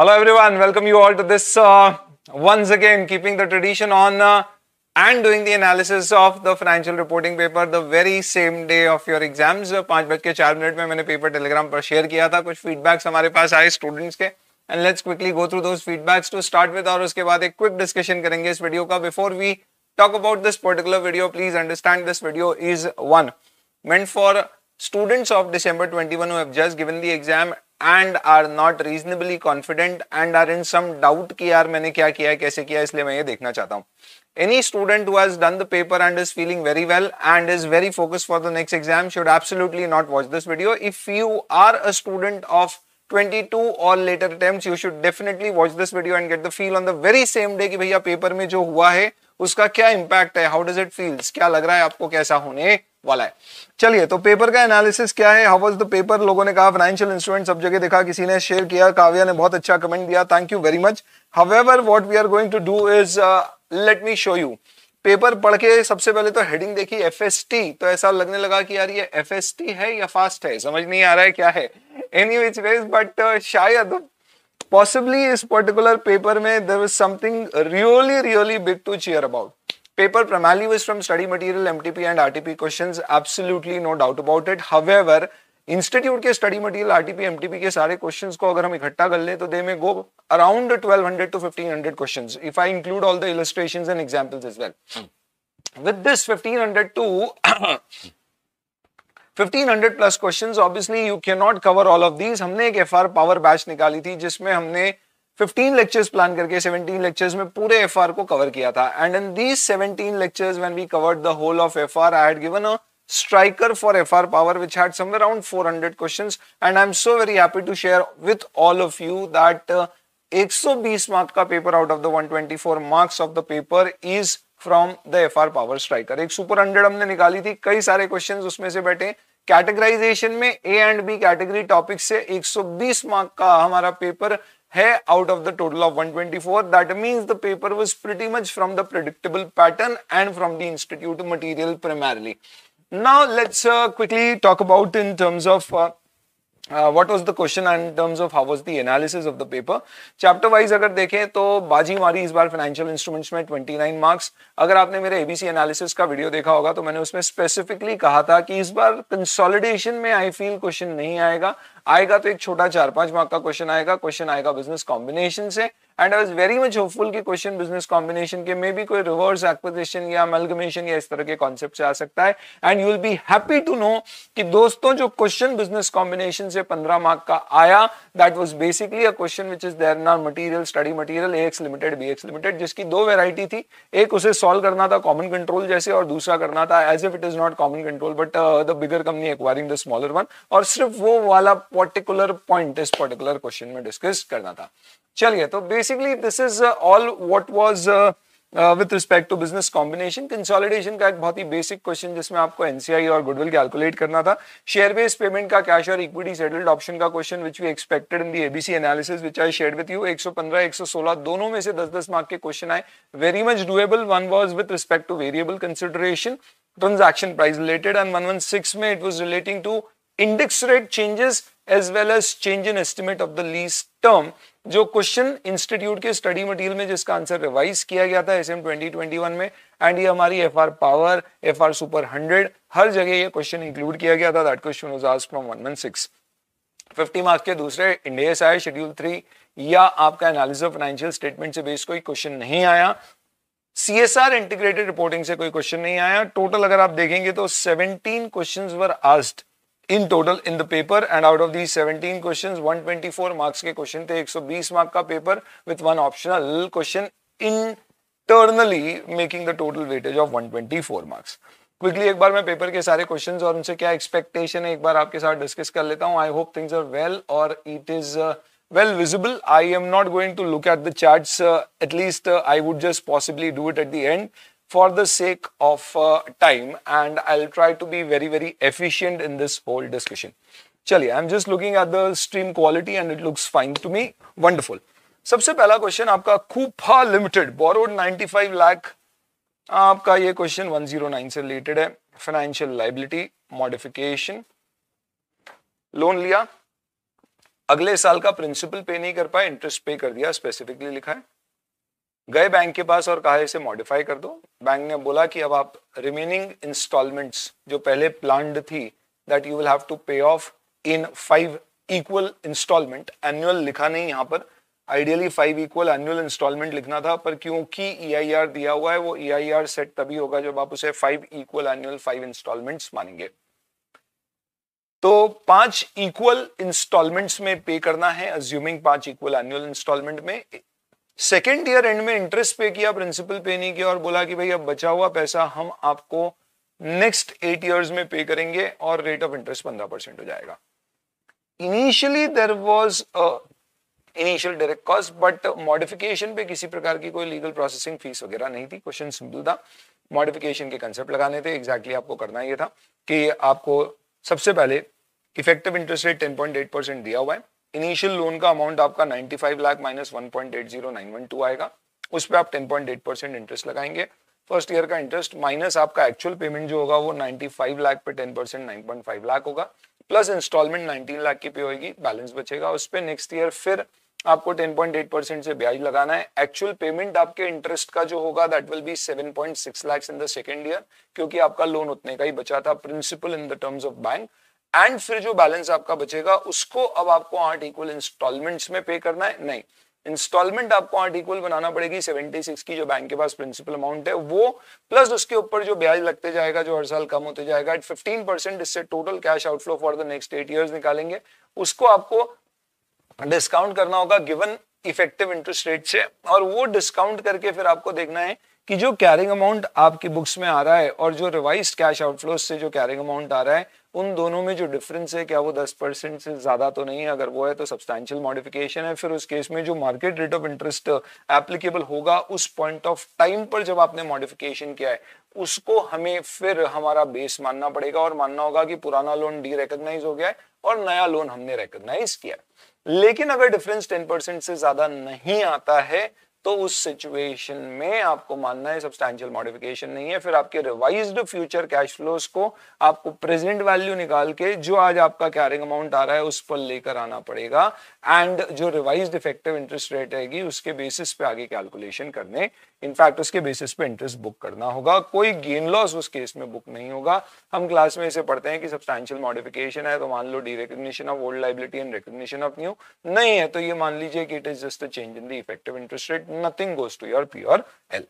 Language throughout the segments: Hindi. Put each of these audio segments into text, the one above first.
Hello everyone, welcome you all to this uh, once again keeping the tradition on uh, and doing the analysis of the financial reporting paper the very same day of your exams. Uh, पाँच बज के चार मिनट में मैंने पेपर टेलीग्राम पर शेयर किया था कुछ फीडबैक्स हमारे पास आए स्टूडेंट्स के and let's quickly go through those feedbacks to start with और उसके बाद एक क्विक डिस्कशन करेंगे इस वीडियो का before we talk about this particular video please understand this video is one meant for students of December 21 who have just given the exam and are not reasonably confident and are in some doubt कि यार मैंने क्या किया है कैसे किया इसलिए मैं ये देखना चाहता हूँ any student who has done the paper and is feeling very well and is very focused for the next exam should absolutely not watch this video if you are a student of 22 और later attempt you should definitely watch this video and get the feel on the very same day कि भैया पेपर में जो हुआ है उसका क्या इम्पैक्ट है हाउ डज इट फील्स क्या लग रहा है आपको कैसा होने वाला है चलिए तो पेपर का एनालिसिस क्या है हाउ वाज द पेपर लोगों ने कहा फाइनेंशियल इंस्ट्रूमेंट सब जगह देखा किसी ने शेयर किया काव्या ने बहुत अच्छा कमेंट दिया thank you very much however what we are going to do is let me show you paper पढ़ के सबसे पहले तो हेडिंग देखी एफ तो ऐसा लगने लगा कि यार ये एफ है या फास्ट है समझ नहीं आ रहा है क्या है एनी विच वेज बट शायद पॉसिबली इस पर्टिकुलर पेपर में there was something really really big to cheer about paper primarily was from study material and and rtp question absolutely no doubt about it however institute के स्टडी मटेरियल आरटीपी एमटीपी के सारे क्वेश्चंस को अगर हम इकट्ठा कर लें तो they may go around 1200 to 1500 questions if I include all the illustrations and examples as well with this 1500 to 1500 plus questions obviously you can not cover all of these हमने एक एफआर पावर बैच निकाली थी जिसमें हमने 15 लेक्चर्स प्लान करके 17 लेक्चर्स में पूरे एफआर को कवर किया था and in these 17 lectures when we covered the whole of FR I had given a striker for FR Power, which had somewhere around 400 questions. And I'm so very happy to share with all of you that uh, 120 mark ka paper out of the 124 marks of the paper is from the FR Power Striker. Striker एक सुपर हंड्रेड हमने निकाली थी कई सारे क्वेश्चंस उसमें से बैठे कैटेगराइजेशन में A and B category topic से 120 मार्क का हमारा पेपर है out of the total of 124 that means the paper was pretty much from the predictable pattern and from the institute material primarily Now let's uh, quickly talk about in terms of uh, uh, what was the question in terms of how was the analysis of the paper. Chapter wise अगर देखें तो बाजी मारी इस बार फाइनेंशियल इंस्ट्रूमेंट्स में 29 मार्क्स अगर आपने मेरे एबीसी एनालिसिस का वीडियो देखा होगा तो मैंने उसमें स्पेसिफिकली कहा था कि इस बार कंसोलिडेशन में आई फील क्वेश्चन नहीं आएगा आएगा तो एक छोटा चार पांच मार्क का क्वेश्चन आएगा क्वेश्चन आएगा बिजनेस कॉम्बिनेशन से and I was very much hopeful कि क्वेश्चन बिजनेस कॉम्बिनेशन के मे भी कोई रिवर्स एक्विजिशन या मेलगमेशन या इस तरह के कॉन्सेप्ट से आ सकता है and you will be happy to know कि दोस्तों जो क्वेश्चन बिजनेस कॉम्बिनेशन से पंद्रह मार्क का आया that was basically a question which is there in material study material A X limited B X limited जिसकी दो वेराइटी थी एक उसे सॉल्व करना था कॉमन कंट्रोल जैसे और दूसरा करना था as if it is not common control but the bigger company acquiring the smaller one और सिर्फ वो वाला पर्टिकुलर पॉइंट इस पर्टिकुलर क्वेश्चन में डिस्कस करना था चलिए तो basically this is all what was with respect to business combination consolidation का एक बहुत ही बेसिक क्वेश्चन जिसमें आपको एनसीआई और गुडविल कैलकुलेट करना था शेयर बेस पेमेंट का कैश और इक्विटी सेटल्ड ऑप्शन का question which we expected in the ABC analysis which I share with you 115 116 दोनों में से 10 10 मार्क के क्वेश्चन आए very much doable one was with respect to variable consideration transaction price related and 116 में it was relating to index rate changes as well as change in estimate of the lease term जो क्वेश्चन इंस्टीट्यूट के स्टडी मटेरियल में जिसका आंसर रिवाइज किया गया था एस एम में एंड ये हमारी F R power F R super hundred हर जगह ये क्वेश्चन इंक्लूड किया गया था that question was asked from 116 50 marks के दूसरे इंडिया से आए शेड्यूल थ्री या आपका एनालिसिस ऑफ फाइनेंशियल स्टेटमेंट से बेस्ड कोई क्वेश्चन नहीं आया C S R integrated reporting से कोई क्वेश्चन नहीं आया टोटल अगर आप देखेंगे तो seventeen question were asked in total in the paper and out of the 17 questions 124 marks के क्वेश्चन थे 120 मार्क का paper with one optional question internally making the total weightage of 124 marks quickly एक बार मैं पेपर के सारे क्वेश्चंस और उनसे क्या एक्सपेक्टेशन है एक बार आपके साथ डिस्कस कर लेता हूँ I hope things are well और it is well visible I am not going to look at the chart at least I would just possibly do it at the end for the sake of uh, time and I'll try to be very, very efficient in this whole discussion. चलिए I am just looking at the stream quality and it looks fine to me wonderful सबसे पहला क्वेश्चन आपका खूफा लिमिटेड बोरोड 95 लाख आपका ये क्वेश्चन 109 से रिलेटेड है फाइनेंशियल लाइबिलिटी मॉडिफिकेशन लोन लिया अगले साल का प्रिंसिपल पे नहीं कर पाए इंटरेस्ट पे कर दिया स्पेसिफिकली लिखा है गए बैंक के पास और कहा इसे मॉडिफाई कर दो बैंक ने बोला कि अब आप रिमेनिंग इंस्टॉलमेंट्स जो पहले प्लान्ड थी that you will have to pay off in five equal instalment annual लिखा नहीं यहाँ पर ideally five equal annual instalment लिखना था पर क्योंकि ई e दिया हुआ है वो ई e सेट तभी होगा जब आप उसे five equal annual five instalment मानेंगे तो पांच इक्वल इंस्टॉलमेंट्स में पे करना है अज्यूमिंग पांच इक्वल एनुअल इंस्टॉलमेंट में सेकेंड ईयर एंड में इंटरेस्ट पे किया प्रिंसिपल पे नहीं किया और बोला कि भाई अब बचा हुआ पैसा हम आपको नेक्स्ट एट ईयर्स में पे करेंगे और रेट ऑफ इंटरेस्ट पंद्रह परसेंट हो जाएगा initially there was initial direct cost but modification पे किसी प्रकार की कोई लीगल प्रोसेसिंग फीस वगैरह नहीं थी क्वेश्चन सिंपल था मॉडिफिकेशन के कंसेप्ट लगाने थे एग्जैक्टली exactly आपको करना ये था कि आपको सबसे पहले effective interest rate ten point eight percent दिया हुआ है इनिशियल लोन का अमाउंट आपका 95 लाख माइनस 1.80912 आएगा उस पर आप 10.8 परसेंट इंटरेस्ट लगाएंगे फर्स्ट ईयर का इंटरेस्ट माइनस आपका एक्चुअल पेमेंट जो होगा वो 95 लाख पे 10 परसेंट नाइन लाख होगा प्लस इंस्टॉलमेंट 19 लाख की पे होगी बैलेंस बचेगा उस पर नेक्स्ट ईयर फिर आपको 10.8 परसेंट से ब्याज लगाना है एक्चुअल पेमेंट आपके इंटरेस्ट का जो होगा that will be 7.6 lakh in the second year क्योंकि आपका लोन उतने का ही बचा था principal in the terms of bank and फिर जो बैलेंस आपका बचेगा उसको अब आपको आठ इक्वल इंस्टॉलमेंट्स में पे करना है नहीं इंस्टॉलमेंट आपको आठ इक्वल बनाना पड़ेगी 76 की जो बैंक के पास प्रिंसिपल अमाउंट है वो प्लस उसके ऊपर जो ब्याज लगते जाएगा जो हर साल कम होते जाएगा एट फिफ्टीन परसेंट इससे total cash outflow for the next eight year निकालेंगे उसको आपको डिस्काउंट करना होगा गिवन इफेक्टिव इंटरेस्ट रेट से और वो डिस्काउंट करके फिर आपको देखना है कि जो कैरिंग अमाउंट आपकी बुक्स में आ रहा है और जो रिवाइज कैश आउटफ्लो से जो कैरिंग अमाउंट आ रहा है उन दोनों में जो डिफरेंस है क्या वो दस परसेंट से ज़्यादा तो नहीं है अगर वो है तो सब्सटैंशियल मॉडिफिकेशन है फिर उस केस में जो market rate of interest applicable होगा उस पॉइंट ऑफ टाइम पर जब आपने मॉडिफिकेशन किया है उसको हमें फिर हमारा बेस मानना पड़ेगा और मानना होगा कि पुराना लोन डी रेकग्नाइज हो गया है और नया लोन हमने रिकग्नाइज किया लेकिन अगर डिफरेंस टेन परसेंट से ज़्यादा नहीं आता है तो उस सिचुएशन में आपको मानना है सब्सटैंशियल मॉडिफिकेशन नहीं है फिर आपके रिवाइज्ड फ्यूचर कैश फ्लोज को आपको प्रेजेंट वैल्यू निकाल के जो आज आपका कैरिंग अमाउंट आ रहा है उस पर लेकर आना पड़ेगा एंड जो रिवाइज्ड इफेक्टिव इंटरेस्ट रेट रहेगी उसके बेसिस पे आगे कैलकुलेशन करने इनफैक्ट उसके बेसिस पे इंटरेस्ट बुक करना होगा कोई गेन लॉस उस केस में बुक नहीं होगा हम क्लास में इसे पढ़ते हैं कि सब्सटैंशियल मॉडिफिकेशन है तो मान लो derecognition of old liability and recognition of new नहीं है तो ये मान लीजिए कि it is just a change in the effective interest rate nothing goes to your P और L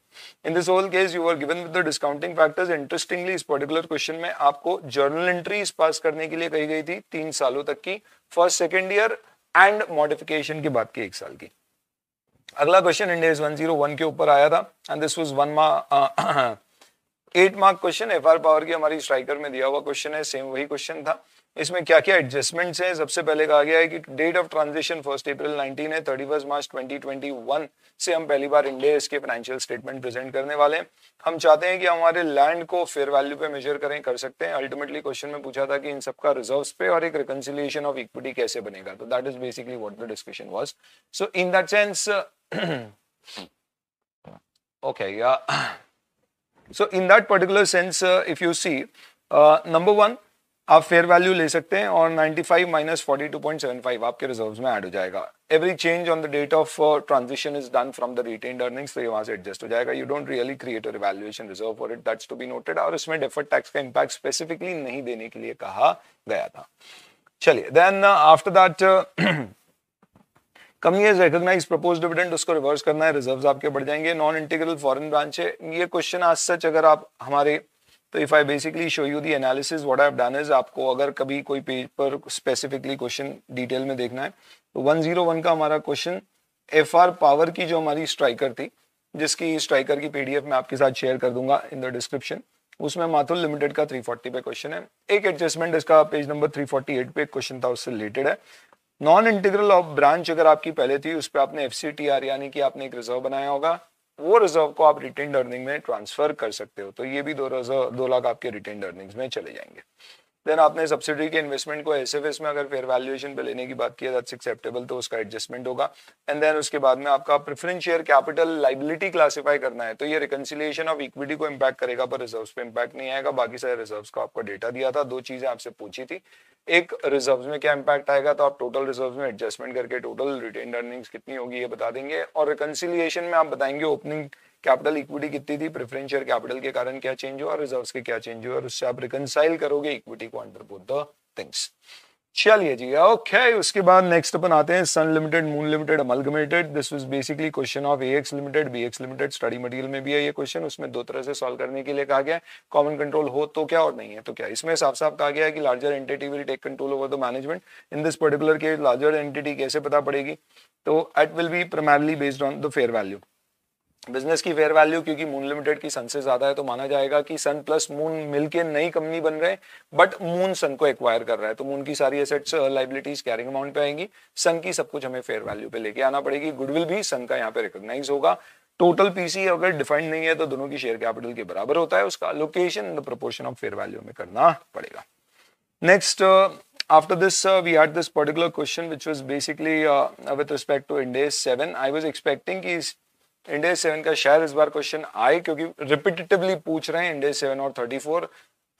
in this whole case you are given with the discounting factors interestingly इस पर्टिकुलर क्वेश्चन में आपको जर्नल एंट्रीज पास करने के लिए कही गई थी तीन सालों तक की first second year end modification की बात की एक साल की अगला क्वेश्चन इंडेज 101 के ऊपर आया था and this was one mark eight mark question F R power की हमारी स्ट्राइकर में दिया हुआ क्वेश्चन है सेम वही क्वेश्चन था इसमें क्या क्या एडजस्टमेंट्स हैं सबसे पहले कहा गया है कि date of transaction first April 19 है थर्टी मार्च 2021 से हम पहली बार इंडिया के फाइनेंशियल स्टेटमेंट प्रेजेंट करने वाले हैं हम चाहते हैं कि हमारे लैंड को फेयर वैल्यू पे मेजर करें कर सकते हैं अल्टीमेटली क्वेश्चन में पूछा था कि इन सबका रिजर्व पे और एक रिकनसिलेशन ऑफ इक्विटी कैसे बनेगा तो that is basically what the discussion was so in that sense okay, yeah. So in that particular sense, uh, if you see, uh, number one आप फेयर वैल्यू ले सकते हैं और 95 माइनस फाइव आपके रिजर्व में ऐड हो जाएगा every change on the date of transition is done from the retained earnings तो ये वहां से एडजस्ट हो जाएगा you don't really create a revaluation reserve for it that's to be noted और इसमें डेफर्ड टैक्स का इंपैक्ट स्पेसिफिकली नहीं देने के लिए कहा गया था चलिए देन आफ्टर दैट कमी एज रिकोगनाइज प्रपोज डिविडेंड उसको रिवर्स करना है रिजर्व आपके बढ़ जाएंगे नॉन इंटीग्रल फॉरन ब्रांच है ये क्वेश्चन आज सच अगर आप हमारे तो if I basically show you the analysis what I have done is आपको अगर कभी कोई पेज पर स्पेसिफिकली क्वेश्चन डिटेल में देखना है तो 101 का हमारा क्वेश्चन एफ आर पावर की जो हमारी स्ट्राइकर थी जिसकी स्ट्राइकर की पीडीएफ मैं आपके साथ शेयर कर दूंगा इन द डिस्क्रिप्शन उसमें माथुल लिमिटेड का 340 पे क्वेश्चन है एक एडजस्टमेंट इसका पेज नंबर 348 पे क्वेश्चन था उससे रिलेटेड है नॉन इंटीग्रल ऑफ ब्रांच अगर आपकी पहले थी उस पर आपने एफ यानी कि आपने एक रिजर्व बनाया होगा वो रिजर्व को आप रिटेन अर्निंग में ट्रांसफर कर सकते हो तो ये भी दो रिजर्व दो लाख आपके रिटेन अर्निंग्स में चले जाएंगे देन आपने सब्सिडी के इन्वेस्टमेंट को एस एफ एस में अगर फेयर वैल्यूएशन पे लेने की बात की दैट्स एक्सेप्टेबल तो उसका एडजस्टमेंट होगा एंड देन उसके बाद में आपका preference share capital liability classify करना है तो ये रिकन्सिलियशन ऑफ इक्विटी को इम्पैक्ट करेगा पर रिजर्व पे इम्पैक्ट नहीं आएगा बाकी सारे रिजर्व का आपका डेटा दिया था दो चीजें आपसे पूछी थी एक रिजर्व में क्या इम्पैक्ट आएगा तो आप टोटल रिजर्व में एडजस्टमेंट करके टोटल रिटेन अर्निंग्स कितनी होगी ये बता देंगे और रिकन्सिलियशन में आप बताएंगे ओपनिंग कैपिटल इक्विटी कितनी थी प्रेफरेंस शेयर कैपिटल के कारण क्या चेंज हुआ रिजर्व के क्या चेंज हुआ और उससे आप रिकनसाइल करोगे इक्विटी को अंडर बोथ द थिंग्स चलिए जी ओके उसके बाद नेक्स्ट अपन आते हैं Sun limited Moon limited amalgamated this was basically question of A X limited B X limited study material में भी है ये क्वेश्चन उसमें दो तरह से सॉल्व करने के लिए कहा गया है कॉमन कंट्रोल हो तो क्या और नहीं है तो क्या इसमें साफ साफ कहा गया है कि larger entity will take control over the management in this particular case larger entity कैसे पता पड़ेगी तो it will be primarily based on the fair value business की फेयर वैल्यू क्योंकि मून लिमिटेड की सन से ज्यादा है तो माना जाएगा कि सन प्लस मून मिलके नई कंपनी बन रहे बट मून सन को एक्वायर कर रहा है तो मून की सारी एसेट्स लाइबिलिटीज कैरिंग अमाउंट पे आएंगी सन की सब कुछ हमें फेयर वैल्यू पे लेके आना पड़ेगी गुडविल भी सन का यहाँ पे रिकोगनाइज होगा टोटल पीसी अगर डिफाइंड नहीं है तो दोनों की शेयर कैपिटल के बराबर होता है उसका location the proportion of fair value में करना पड़ेगा next after this we had this particular question which was basically with respect to respect seven I was expecting was India seven का शायद इस बार क्वेश्चन आए क्योंकि रिपीटेटिवली पूछ रहे हैं इंडिया सेवन और thirty four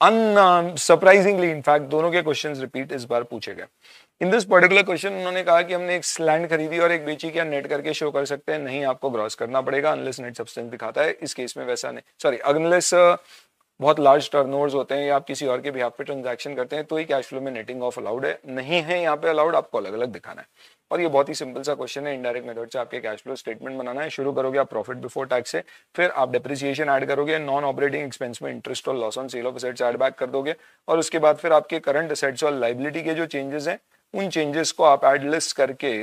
unsurprisingly in fact दोनों के क्वेश्चन रिपीट इस बार पूछे गए इन दिस पर्टिकुलर क्वेश्चन उन्होंने कहा कि हमने एक लैंड खरीदी और एक बेची क्या नेट करके शो कर सकते हैं नहीं आपको ग्रॉस करना पड़ेगा अनलेस नेट सब्सटेंस दिखाता है इस केस में वैसा नहीं सॉरी अनलेस बहुत लार्ज टर्न होते हैं या आप किसी और के भी पे ट्रांजेक्शन करते हैं तो ही कैश फ्लो में नेटिंग ऑफ अलाउड है नहीं है यहाँ पे अलाउड आपको अलग अलग दिखाना है और ये बहुत ही सिंपल सा क्वेश्चन है इनडायरेक्ट मेथड से आपके कैश फ्लो स्टेटमेंट बनाना है शुरू करोगे आप प्रॉफिट बिफोर टैक्स से फिर आप डिप्रिसिएशन ऐड करोगे नॉन ऑपरेटिंग एक्सपेंस में इंटरेस्ट और loss on sale of assets add back कर दोगे और उसके बाद फिर आपके करंट असेट्स और लाइबिलिटी के जो चेंजेस हैं उन चेंजेस को आप एड लिस्ट करके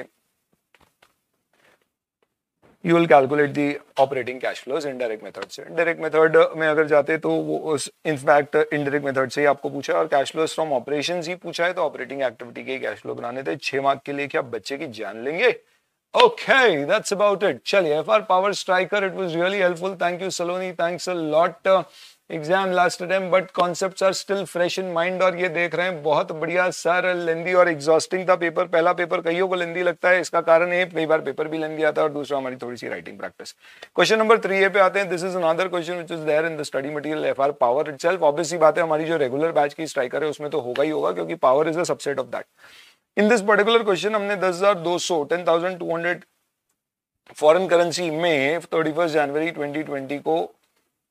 you will calculate the operating cash flows indirect method से डायरेक्ट मेथड में अगर जाते तो वो उस इनफैक्ट इनडायरेक्ट मेथड से ही आपको पूछा और कैश फ्लोज फ्रॉम ऑपरेशन ही पूछा है तो ऑपरेटिंग एक्टिविटी के कैश फ्लो बनाने थे छह मार्क के लिए क्या बच्चे की जान लेंगे Okay, that's about it. Chali, FR Power Striker, it was really helpful. Thank you, Saloni. Thanks a lot. Uh, exam last time but concept are still fresh in mind और ये देख रहे हैं बहुत बढ़िया सर लेंदी और एग्जॉस्टिंग था पेपर पहला पेपर कईयों को लेंदी लगता है इसका कारण है कई बार पेपर भी लेंदी आता है और दूसरा हमारी थोड़ी सी writing practice question number three A पे आते हैं this is another question which is there in the study material F R power itself obviously बात है हमारी जो रेगुलर बैच की स्ट्राइकर है उसमें तो होगा ही होगा क्योंकि power is a subset of that in this particular question हमने दस हजार दो सौ ten thousand two hundred foreign currency में thirty first January twenty twenty को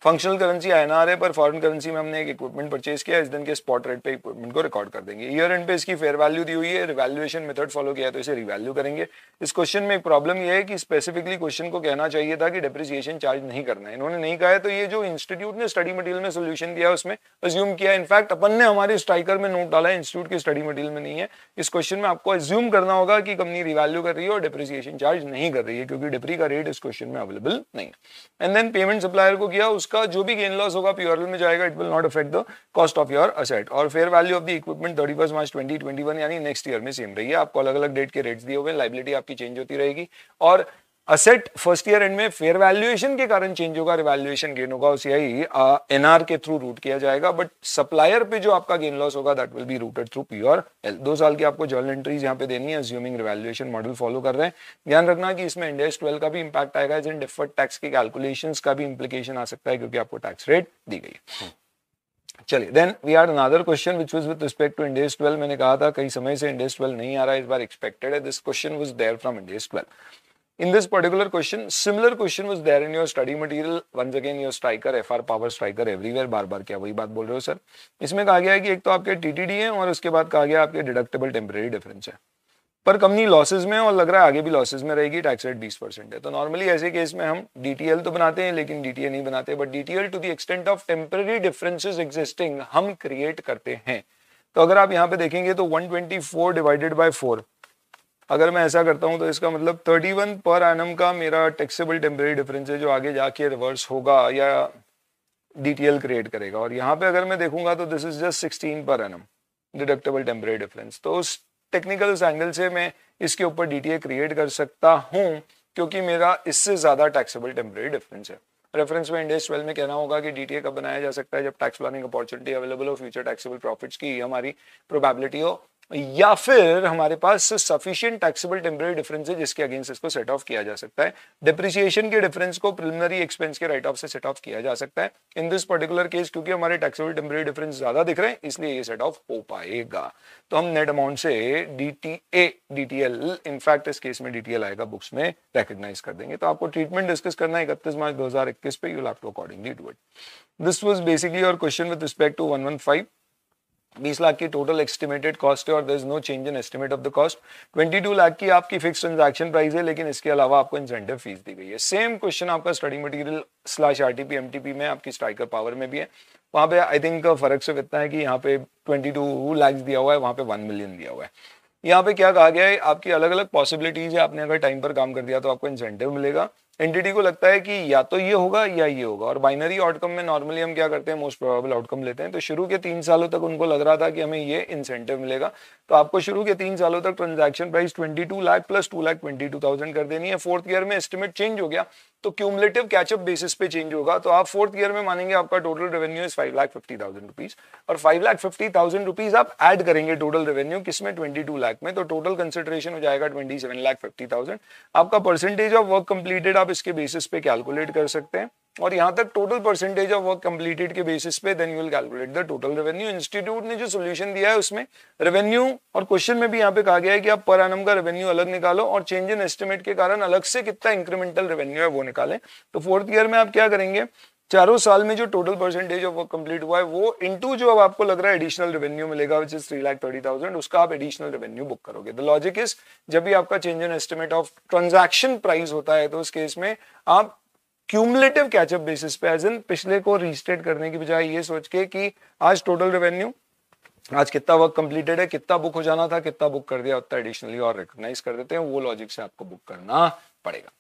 फंक्शनल करेंसी आईएनआर है पर फॉरेन करेंसी में हमने एक इक्विपमेंट परचेज किया इस दिन के स्पॉट रेट पे इक्विपमेंट को रिकॉर्ड कर देंगे ईयर एंड पे इसकी फेयर वैल्यू दी हुई है रिवैल्यूएशन मेथड फॉलो किया तो इसे रिवैल्यू करेंगे इस क्वेश्चन में एक प्रॉब्लम यह है कि स्पेसिफिकली क्वेश्चन को कहना चाहिए था कि डिप्रिसिएशन चार्ज नहीं करना है इन्होंने नहीं कहा है तो ये जो इंस्टीट्यूट ने स्टडी मटीरियल में सोल्यूशन दिया उसमें एज्यूम किया इनफैक्ट अपन ने हमारे स्ट्राइकर में नोट डाला है इंस्टीट्यूट के स्टडी मटेरियल में नहीं है इस क्वेश्चन में आपको एज्यूम करना होगा कि कंपनी रिवैल्यू कर रही है और डिप्रिसिएशन चार्ज नहीं कर रही है क्योंकि डिप्री का रेट इस क्वेश्चन में अवेलेबल नहीं है एंड देन पेमेंट सप्लायर को किया उसका इसका जो भी गेन लॉस होगा प्योरल में जाएगा it will not affect the cost of your asset और fair value of the equipment thirty first March twenty twenty one यानी नेक्स्ट ईयर में सेम रही है आपको अलग अलग डेट के रेट्स दिए हुए लाइबिलिटी आपकी चेंज होती रहेगी और असेट फर्स्ट ईयर एंड में फेयर वैल्यूएशन के कारण चेंज होगा रिवैल्यूएशन गेन होगा उसे ही एनआर के थ्रू रूट किया जाएगा बट सप्लायर पे जो आपका गेन लॉस होगा that will be routed through P और एल दो साल की आपको जर्नल एंट्रीज यहाँ पे देनी है अज्यूमिंग रिवैल्यूएशन मॉडल फॉलो कर रहे हैं ध्यान रखना कि इसमें इंडेस्ट ट्वेल्व का भी इंपैक्ट आएगा एज इन डिफर्ड टैक्स के कैलकुलेशन का भी इंप्लीकेशन आ सकता है क्योंकि आपको टैक्स रेट दी गई है चलिए then we are another question which was with respect to Ind AS twelve मैंने कहा था कई समय से इंडेस ट्वेल्व नहीं आ रहा है इस बार एक्सपेक्टेड है this question was there from Ind AS twelve in this particular question similar question was there in your study material once again your striker fr power striker everywhere बार बार क्या वही बात बोल रहे हो सर इसमें कहा गया है कि एक तो आपके टीटीडी हैं और उसके बाद कहा गया आपके डिडक्टेबल टेम्परेरी डिफरेंस है पर कंपनी लॉसेज में और लग रहा है आगे भी लॉसेज में रहेगी टैक्स रेट बीस परसेंट है तो नॉर्मली ऐसे केस में हम डीटीएल तो बनाते हैं लेकिन डीटीए नहीं बनाते but DTL to the extent of temporary differences existing हम क्रिएट करते हैं तो अगर आप यहाँ पे देखेंगे तो 124 डिवाइडेड बाय 4 अगर मैं ऐसा करता हूँ तो इसका मतलब 31 पर एनम का मेरा टैक्सेबल टेम्परेरी डिफरेंस है जो आगे जाके रिवर्स होगा या डी क्रिएट करेगा और यहाँ पे अगर मैं देखूंगा तो this is just sixteen per annum deductible temporary difference तो उस टेक्निकल एंगल से मैं इसके ऊपर डी क्रिएट कर सकता हूँ क्योंकि मेरा इससे ज़्यादा टैक्सेबल टेम्प्रेरी डिफरेंस है रेफरेंस में इंडेस ट्वेल्व में कहना होगा कि ए कब बनाया जा सकता है जब टैक्स प्लानिंग अपॉर्चुनिटी अवेलेबल हो फ्यूचर टैक्सेबल प्रॉफिट्स की हमारी प्रोबेबिलिटी हो या फिर हमारे पास सफिशियंट टैक्सेबल टेम्पररी डिफरेंस है जिसके अगेंस्ट इसको सेट ऑफ किया जा सकता है डिप्रिसिएशन के डिफरेंस को प्रिलिमिनरी एक्सपेंस के राइट ऑफ से सेट ऑफ किया जा सकता है इन दिस पर्टिकुलर केस क्योंकि हमारे टैक्सेबल टेम्पररी डिफरेंस ज्यादा दिख रहे हैं इसलिए ये सेट ऑफ हो पाएगा तो हम नेट अमाउंट से D T A D T L in fact इस केस में डी टी एल आएगा बुक्स में रिकग्नाइज कर देंगे तो आपको ट्रीटमेंट डिस्कस करना है इकतीस मार्च दो हजार इक्कीस पे you have to accordingly do it this was basically और question with respect to one one five बीस लाख की टोटल एस्टिमेटेड कॉस्ट है और there is no change in estimate of the cost twenty two lakh की आपकी फिक्स ट्रांजेक्शन प्राइस है लेकिन इसके अलावा आपको इंसेंटिव फीस दी गई है सेम क्वेश्चन आपका study material slash R T P M T P में आपकी स्ट्राइकर पावर में भी है वहाँ पे आई थिंक फर्क सिर्फ इतना है कि यहाँ पे ट्वेंटी टू लैक्स दिया हुआ है वहाँ पे वन मिलियन दिया हुआ है यहाँ पे क्या कहा गया है आपकी अलग अलग पॉसिबिलिटीज है आपने अगर टाइम पर काम कर दिया तो आपको इंसेंटिव मिलेगा एंटिटी को लगता है कि या तो ये होगा या ये होगा और बाइनरी आउटकम में नॉर्मली हम क्या करते हैं मोस्ट प्रोबेबल आउटकम लेते हैं तो शुरू के तीन सालों तक उनको लग रहा था कि हमें ये इंसेंटिव मिलेगा तो आपको शुरू के तीन सालों तक transaction price 22 lakh plus 2 lakh 22,000 कर देनी है फोर्थ ईयर में एस्टिमेट चेंज हो गया तो क्यूमलेटिव कैचअप बेसिस पे चेंज होगा तो आप फोर्थ ईयर में मानेंगे आपका total revenue is five lakh fifty thousand rupees और five lakh fifty thousand rupees आप एड करेंगे टोटल रेवेन्यू किसमें ट्वेंटी टू लाख में तो टोटल कंसिडरेशन हो जाएगा twenty seven lakh fifty thousand आपका परसेंटेज ऑफ वर्क कंप्लीटेड आप इसके बेसिस पे कैलकुलेट कर सकते हैं और यहाँ तक total percentage of work completed के बेसिस पे then you will calculate the total revenue institute ने जो सॉल्यूशन दिया है उसमें रेवेन्यू और क्वेश्चन में भी यहाँ पे कहा गया है कि आप पर एनम का रेवेन्यू अलग निकालो और चेंज इन एस्टिमेट के कारण अलग से कितना इंक्रीमेंटल रेवेन्यू है वो निकालें तो फोर्थ ईयर में आप क्या करेंगे चारों साल में जो total percentage of work complete हुआ है वो इनटू जो अब आपको लग रहा है एडिशनल रेवेन्यू मिलेगा which is three lakh thirty thousand उसका आप एडिशनल रेवेन्यू बुक करोगे द लॉजिक इज जब भी आपका change in estimate of transaction price होता है तो उस केस में आप क्यूमुलेटिव कैचअप बेसिस पे एज इन पिछले को रिस्टेट करने की बजाय ये सोच के कि आज टोटल रेवेन्यू आज कितना वर्क कंप्लीटेड है कितना बुक हो जाना था कितना बुक कर दिया उतना एडिशनली और रिकोगनाइज कर देते हैं वो लॉजिक से आपको बुक करना पड़ेगा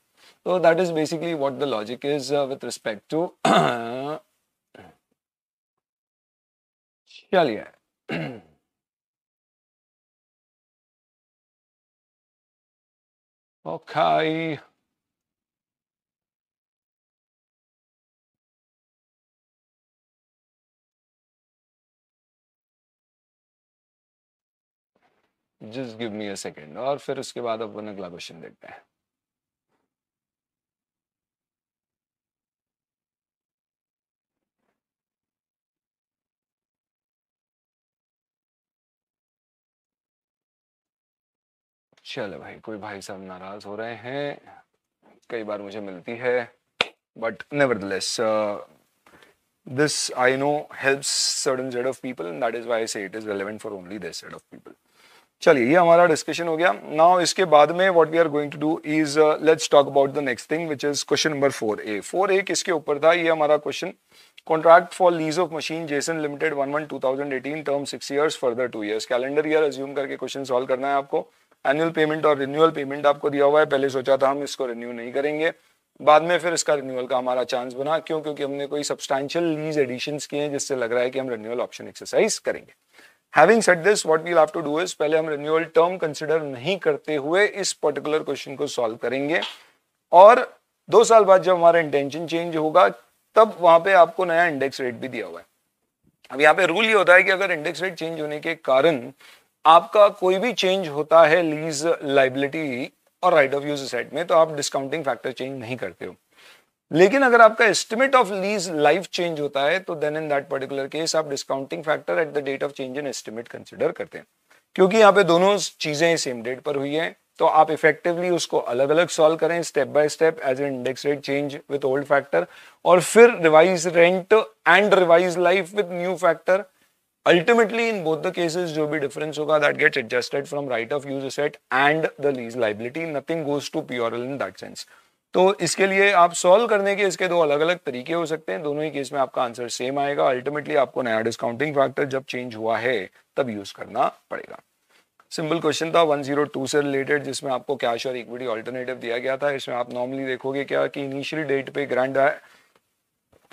So that is basically what the logic is uh, with respect to. चलिए Okay. Just give me a second और फिर उसके बाद अपन अगला क्वेश्चन देखते हैं चलो भाई कोई भाई साहब नाराज हो रहे हैं कई बार मुझे मिलती है but never this I know helps certain set of people that is why से it is relevant for only this set of people चलिए ये हमारा डिस्कशन हो गया नाउ इसके बाद में what we are going to do is let's talk about the next thing which is question number four A four A किसके ऊपर था ये हमारा question contract for lease of machine Jason limited one one two thousand eighteen term six years further two years calendar year assume करके क्वेश्चन सोल्व करना है आपको एनुअल पेमेंट और रिन्यूअल पेमेंट आपको दिया हुआ है पहले सोचा था हम इसको रिन्यू नहीं करेंगे बाद में फिर इसका रिन्यूअल का हमारा चांस बना क्यों क्योंकि हमने कोई सब्सटैंशियल लीज एडिशन किए हैं जिससे लग रहा है कि हम रिन्यूअल ऑप्शन एक्सरसाइज करेंगे having set this what will have to do is पहले हम रिन्यूअल टर्म कंसिडर नहीं करते हुए इस पर्टिकुलर क्वेश्चन को सॉल्व करेंगे और दो साल बाद जब हमारा इंटेंशन चेंज होगा तब वहां पे आपको नया इंडेक्स रेट भी दिया हुआ है अब यहाँ पे रूल ये होता है कि अगर इंडेक्स रेट चेंज होने के कारण आपका कोई भी चेंज होता है लीज लाइबिलिटी और राइट ऑफ यूज साइड में तो आप डिस्काउंटिंग फैक्टर चेंज नहीं करते हो लेकिन अगर आपका estimate of lease life change होता है तो then in that particular case आप discounting factor at the date of change in estimate consider करते हैं क्योंकि यहाँ पे दोनों चीजें सेम डेट पर हुई है तो आप इफेक्टिवली उसको अलग अलग सॉल्व करें step by step as an index rate change with old factor और फिर revise rent and revise life with new factor Ultimately, in both the cases, जो भी difference होगा that gets adjusted from right of use asset and the lease liability. Nothing goes to PRL in that sense. तो इसके लिए आप सॉल्व करने के इसके दो अलग अलग तरीके हो सकते हैं दोनों ही केस में आपका आंसर सेम आएगा अल्टीमेटली आपको नया डिस्काउंटिंग फैक्टर जब चेंज हुआ है तब यूज करना पड़ेगा सिंपल क्वेश्चन था 102 से रिलेटेड जिसमें आपको कैश और इक्विटी ऑल्टरनेटिव दिया गया था इसमें आप नॉर्मली देखोगे क्या कि इनिशियल डेट पे है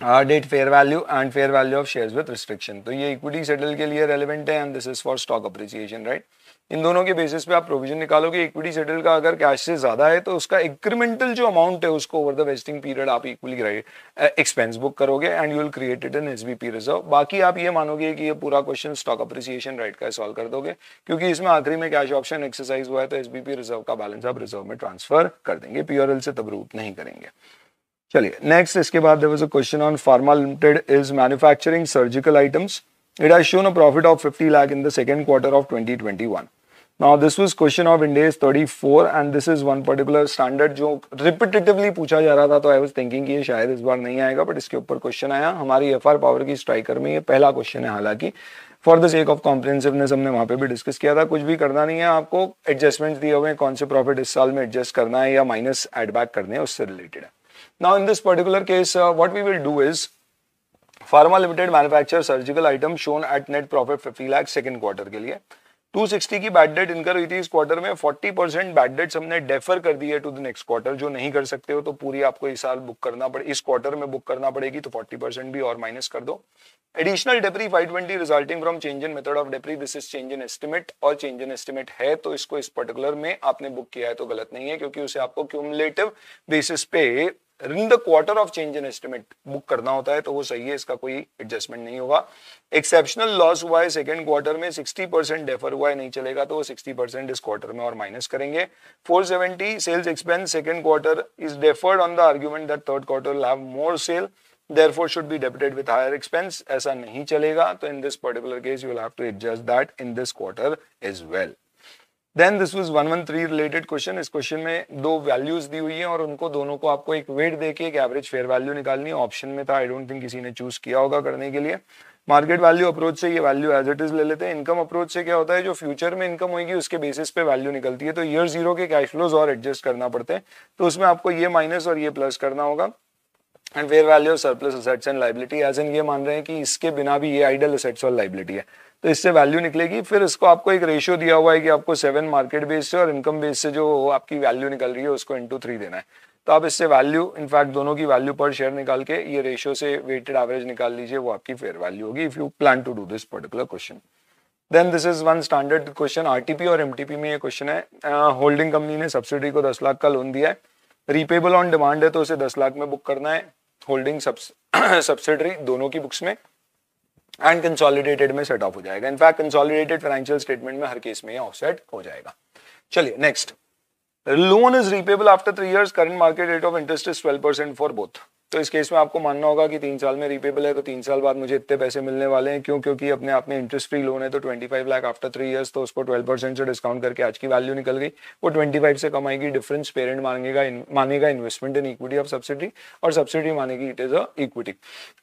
date fair value and fair value of shares with restriction तो ये इक्विटी सेटल के लिए रेलिवेंट है and this is for stock appreciation right इन दोनों के बेसिस पे आप प्रोविजन निकालोगे इक्विटी सेटल का अगर कैश से ज्यादा है तो उसका इंक्रीमेंटल जो अमाउंट है उसको ओवर द वेस्टिंग पीरियड आप इक्वली एक्सपेंस बुक करोगे and you will created in S BP reserve बाकी आप ये मानोगे कि ये पूरा क्वेश्चन स्टॉक अप्रिसिएशन राइट का सॉल्व कर दोगे क्योंकि इसमें आखिरी में कैश ऑप्शन एक्सरसाइज हुआ है तो एस रिजर्व का बैलेंस आप रिजर्व में ट्रांसफर कर देंगे पीआरएल से तब रूट नहीं करेंगे चलिए नेक्स्ट इसके बाद there was a question on pharma limited is manufacturing surgical items it has shown a profit of 50 lakh in the second quarter of 2021. Now this was question of Ind AS 34 and this is one particular standard जो रिपीटेटिवली पूछा जा रहा था तो आई वाज थिंकिंग कि ये शायद इस बार नहीं आएगा बट इसके ऊपर क्वेश्चन आया हमारी एफ आर पावर की स्ट्राइकर में ये पहला क्वेश्चन है हालांकि for the sake of comprehensiveness हमने वहाँ पे भी डिस्कस किया था कुछ भी करना नहीं है आपको एडजस्टमेंट दिए हुए कौन से प्रॉफिट इस साल में एडजस्ट करना है या माइनस एडबैक करने है उससे रिलेटेड है Now in this particular case, uh, what we will do is, Pharma Limited manufacture surgical item shown at net profit 50 lakh second quarter के लिए 260 की बैड डेट इनकर हुई थी इस क्वार्टर में 40 परसेंट बैड डेट्स हमने डेफर कर दी है टू द नेक्स्ट क्वार्टर जो नहीं कर सकते हो तो पूरी आपको इस साल बुक करना पड़े इस क्वार्टर में बुक करना पड़ेगी तो 40 परसेंट भी और माइनस कर दो additional depre 520 resulting from change in method of depre this is change in estimate और चेंज इन एस्टिमेट है तो इसको इस पर्टिकुलर में आपने बुक किया है तो गलत नहीं है क्योंकि उसे आपको क्यूमुलेटिव बेसिस पे in the quarter of change in estimate book करना होता है तो वो सही है इसका कोई एडजस्टमेंट नहीं होगा एक्सेप्शनल लॉस हुआ है सेकेंड क्वार्टर में 60 परसेंट डेफर हुआ है नहीं चलेगा तो वो 60 परसेंट इस क्वार्टर में और माइनस करेंगे 470 sales expense second quarter is deferred on the argument that third quarter have more sale therefore should be debited with higher expense ऐसा नहीं चलेगा तो in this particular case you will have to adjust that in this quarter as well then this one three related question इस क्वेश्चन में दो वैल्यूज दी हुई हैं और उनको दोनों को आपको एक वेट देके एक एवरेज फेयर वैल्यू निकालनी है ऑप्शन में था आई डोंट थिंक किसी ने चूज किया होगा करने के लिए मार्केट वैल्यू अप्रोच से ये वैल्यू एज इट इज ले लेते हैं इनकम अप्रोच से क्या होता है जो फ्यूचर में इनकम होगी उसके बेसिस पे वैल्यू निकलती है तो ईयर जीरो के कैश फ्लोज और एडजस्ट करना पड़ते हैं तो उसमें आपको ये माइनस और ये प्लस करना होगा and fair value surplus assets and liability as an ये मान रहे हैं कि इसके बिना भी ये आइडल असेट्स और लाइबिलिटी है तो इससे वैल्यू निकलेगी फिर इसको आपको एक रेशियो दिया हुआ है कि आपको सेवन मार्केट बेस से और इनकम बेस से जो आपकी वैल्यू निकल रही है उसको इंटू थ्री देना है तो आप इससे वैल्यू इनफैक्ट दोनों की वैल्यू पर शेयर निकाल के ये रेशियो से वेटेड एवरेज निकाल लीजिए वो आपकी फेयर वैल्यू होगी if you plan to do this particular question then this is one standard question RTP और एम में ये क्वेश्चन है होल्डिंग uh, कंपनी ने सब्सिडी को दस लाख का लोन दिया है रिपेबल ऑन डिमांड है तो उसे दस लाख में बुक करना है होल्डिंग सब्सिडरी दोनों की बुक्स में एंड कंसोलिडेटेड में सेट ऑफ हो जाएगा इनफैक्ट कंसोलिडेटेड फाइनेंशियल स्टेटमेंट में हर केस में ऑफसेट हो जाएगा चलिए next loan is repayable after three years current market rate of interest is twelve percent for both तो इस केस में आपको मानना होगा कि तीन साल में रीपेबल है तो तीन साल बाद मुझे इतने पैसे मिलने वाले हैं क्यों क्योंकि अपने आप में इंटरेस्ट फ्री लोन है तो 25 लाख आफ्टर थ्री इयर्स तो उसको 12 परसेंट से डिस्काउंट करके आज की वैल्यू निकल गई वो 25 से कमाएगी डिफरेंस पेरेंट मांगेगा मानेगा investment in equity of subsidy और सब्सिडी मानेगी इट इज अ इक्विटी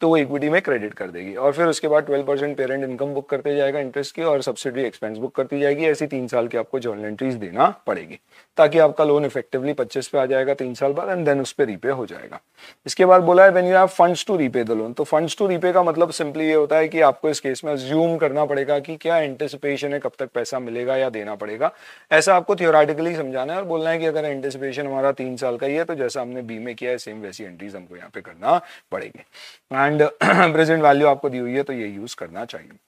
तो वो इक्विटी में क्रेडिट कर देगी और फिर उसके बाद ट्वेल्व पेरेंट इनकम बुक करते जाएगा इंटरेस्ट की और सब्सिडी एक्सपेंस बुक करती जाएगी ऐसी तीन साल की आपको जर्नल एंट्रीज देना पड़ेगी ताकि आपका लोन इफेक्टिवली पच्चीस पे आ जाएगा तीन साल बाद एंड देन उस पर रीपे हो जाएगा इसके बाद बार बोला है when you have funds to repay the loan तो फंड्स टू रीपे का मतलब सिंपली ये होता है कि आपको इस केस में अज्यूम करना पड़ेगा कि क्या एंटिसिपेशन है कब तक पैसा मिलेगा या देना पड़ेगा ऐसा आपको थियोराटिकली समझाना है और बोलना है कि अगर एंटिसिपेशन हमारा तीन साल का ही है तो जैसा हमने बी में किया है सेम वैसी एंट्रीज हमको यहाँ पे करना पड़ेगी एंड प्रेजेंट वैल्यू आपको दी हुई है तो ये यूज करना चाहिए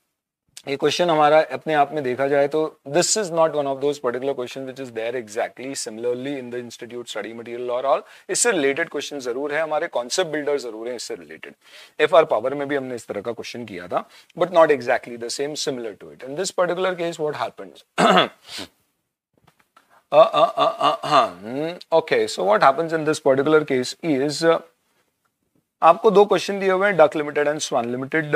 ये क्वेश्चन हमारा अपने आप में देखा जाए तो this is not one of those particular question which is there exactly similarly in the institute study material और ऑल इससे रिलेटेड क्वेश्चन जरूर है हमारे कॉन्सेप्ट बिल्डर जरूर है इससे रिलेटेड एफ आर पावर में भी हमने इस तरह का क्वेश्चन किया था but not exactly the same similar to it in this particular case what happen हाँ okay so what happens in this particular case is आपको दो क्वेश्चन दिए हुए हैं duck limited and swan limited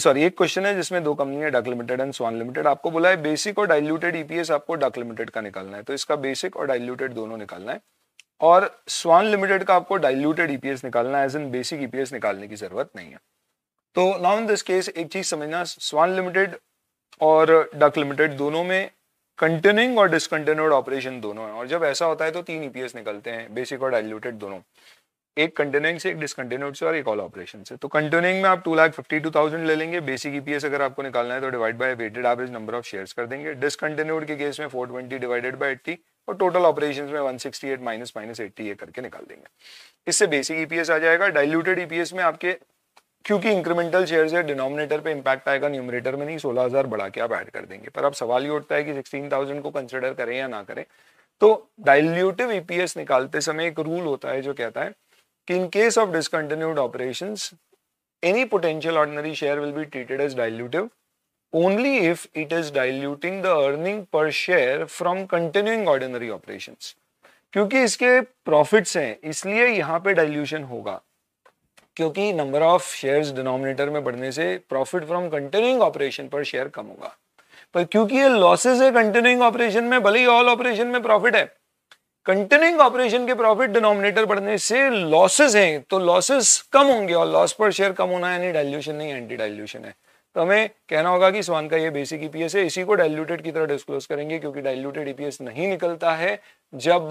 sorry एक क्वेश्चन है जिसमें दो कंपनी है duck limited and swan limited आपको बोला है बेसिक और डाइल्यूटेड ईपीएस आपको डक लिमिटेड का निकालना है तो इसका बेसिक और डाइल्यूटेड दोनों निकालना है और स्वान लिमिटेड का आपको डाइल्यूटेड ईपीएस निकालना है एज इन बेसिक ईपीएस निकालने की जरूरत नहीं है तो नाउ इन दिस केस एक चीज समझना स्वान लिमिटेड और डक लिमिटेड दोनों में कंटिन्यूइंग और डिसकंटिन्यूड ऑपरेशन दोनों है और जब ऐसा होता है तो तीन ईपीएस निकलते हैं बेसिक और डाइल्यूटेड दोनों एक कंटिन्यूइंग से एक डिसकंटिन्यूड से और एक ऑल ऑपरेशन से तो कंटिन्यूइंग में आप two lakh fifty two thousand ले लेंगे बेसिक ईपीएस e अगर आपको निकालना है तो divide by weighted average number of shares कर देंगे डिसकंटिन्यूड के केस में four twenty divided by eighty और टोटल ऑपरेशन में one sixty eight minus minus eighty ये करके निकाल देंगे इससे बेसिक ईपीएस e आ जाएगा डायल्यूटेड ईपीएस e में आपके क्योंकि इंक्रीमेंटल शेयर है डिनोमिनेटर पे इंपैक्ट आएगा न्यूमिनेटर में नहीं सोलह हजार बढ़ा के आप ऐड कर देंगे पर अब सवाल ये उठता है कि सिक्सटीन थाउजेंड को कंसिडर करें या ना करें तो डायल्यूटिव ईपीएस निकालते समय एक रूल होता है जो कहता है कि in case of discontinued operation any potential ordinary share will be treated as dilutive only if it is diluting the earning per share from continuing ordinary operation क्योंकि इसके प्रॉफिट्स हैं इसलिए यहाँ पे डायल्यूशन होगा क्योंकि नंबर ऑफ शेयर डिनोमिनेटर में बढ़ने से profit from continuing operation per share कम होगा पर क्योंकि ये लॉसेज है कंटिन्यूइंग ऑपरेशन में भले ही ऑल ऑपरेशन में प्रॉफिट है कंटिन्यूइंग ऑपरेशन के प्रॉफिट डिनोमिनेटर बढ़ने से लॉसेस हैं तो लॉसेस कम होंगे और लॉस पर शेयर कम होना यानी डाइल्यूशन नहीं एंटी डाइल्यूशन है तो हमें कहना होगा कि स्वान का ये बेसिक ईपीएस है इसी को डाइल्यूटेड की तरह डिस्क्लोज करेंगे क्योंकि डाइल्यूटेड ईपीएस नहीं निकलता है जब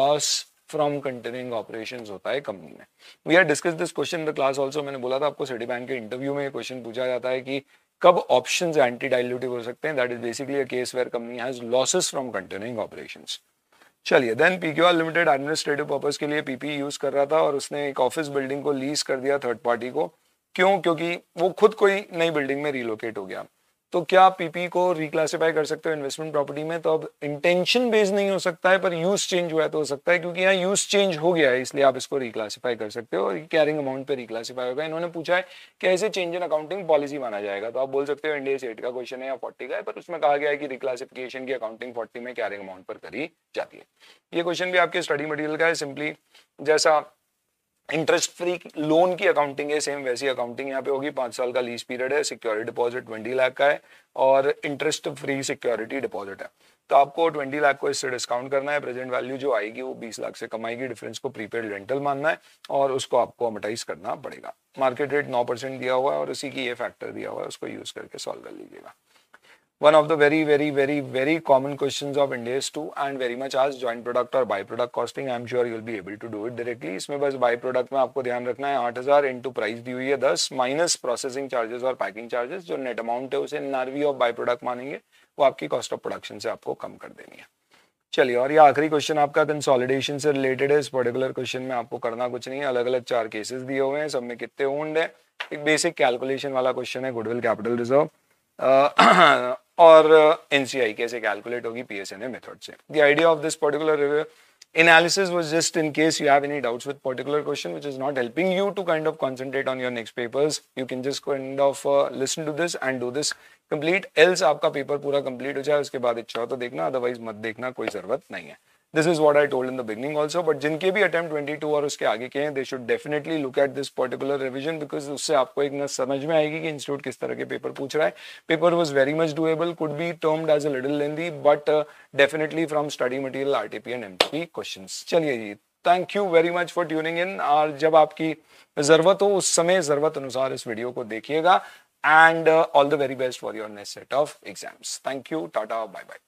लॉस फ्रॉम कंटिन्यूइंग ऑपरेशन होता है कंपनी में we are discuss this question the class also मैंने बोला था आपको सिटी बैंक के इंटरव्यू में क्वेश्चन पूछा जाता है कि कब ऑप्शन एंटी डाइल्यूटिव हो सकते हैं that is basically a case where company has losses from continuing operations चलिए then P Q R limited administrative purpose के लिए पीपी यूज e कर रहा था और उसने एक ऑफिस बिल्डिंग को लीज कर दिया थर्ड पार्टी को क्यों क्योंकि वो खुद कोई नई बिल्डिंग में रिलोकेट हो गया तो क्या आप पीपी को रिक्लासीफाई कर सकते हो इन्वेस्टमेंट प्रॉपर्टी में तो अब इंटेंशन बेस्ड नहीं हो सकता है पर यूज चेंज हुआ है तो हो सकता है क्योंकि यहाँ यूज चेंज हो गया है इसलिए आप इसको रिक्लासीफाई कर सकते हो और कैरिंग अमाउंट पे रिक्लासीफाई होगा इन्होंने पूछा है कि चेंज इन अकाउंटिंग पॉलिसी माना जाएगा तो आप बोल सकते हो इंडिया सेट का क्वेश्चन है या फोर्टी का है पर उसमें कहा गया है कि रिक्लासिफिकेशन की अकाउंटिंग फोर्टी में कैरिंग अमाउंट पर करी जाती है ये क्वेश्चन भी आपके स्टडी मटीरियल का है सिंपली जैसा इंटरेस्ट फ्री लोन की अकाउंटिंग है सेम वैसी अकाउंटिंग यहाँ पे होगी पाँच साल का लीज पीरियड है सिक्योरिटी डिपॉजिट ट्वेंटी लाख का है और इंटरेस्ट फ्री सिक्योरिटी डिपॉजिट है तो आपको ट्वेंटी लाख को इससे डिस्काउंट करना है प्रेजेंट वैल्यू जो आएगी वो बीस लाख से कमाएगी डिफरेंस को प्रीपेड रेंटल मानना है और उसको आपको अमोटाइज करना पड़ेगा मार्केट रेट नौ परसेंट दिया हुआ है और उसी की ये फैक्टर दिया हुआ है उसको यूज करके सॉल्व कर लीजिएगा of the very very very very common question of of two and very much आज ज्वाइंट प्रोडक्ट और by product costing I am sure you'll be able to do it directly इसमें बस बाई प्रोडक्ट में आपको ध्यान रखना है आठ हजार इंटू प्राइस दी हुई है दस माइनस प्रोसेसिंग चार्जेस और पैकिंग चार्जेस जो नेट अमाउंट है उसे नारवी ऑफ बाई प्रोडक्ट मानेंगे वो आपकी कॉस्ट ऑफ प्रोडक्शन से आपको कम कर देनी है चलिए और ये आखिरी क्वेश्चन आपका कंसोलिडेशन से रिलेटेड है इस पर्टिकुलर क्वेश्चन में आपको करना कुछ नहीं है अलग अलग चार केसेस दिए हुए हैं सब में कितने ओंड है एक बेसिक कैलकुलेशन वाला क्वेश्चन है गुडविल कैपिटल रिजर्व और एनसीआई कैसे कैलकुलेट होगी P S N A method से the idea of this particular analysis was just in case you have any doubts with particular question which is not helping you to kind of concentrate on your next papers you can just kind of listen to this and do this complete else आपका पेपर पूरा कंप्लीट हो जाए उसके बाद इच्छा हो तो देखना अदरवाइज मत देखना कोई जरूरत नहीं है this is what I told in the beginning also but जिनके भी अटेम्प्ट ट्वेंटी टू और उसके आगे के हैं they should definitely look at this particular revision because उससे आपको एक न समझ में आएगी कि इंस्टीट्यूट किस तरह के पेपर पूछ रहा है paper was very much doable could be termed as a little lengthy but definitely from study material R T P and M T P question चलिए जी thank you very much for tuning in और जब आपकी जरूरत हो उस समय जरूरत अनुसार इस वीडियो को देखिएगा and all the very best for your next set of exams thank you tata bye bye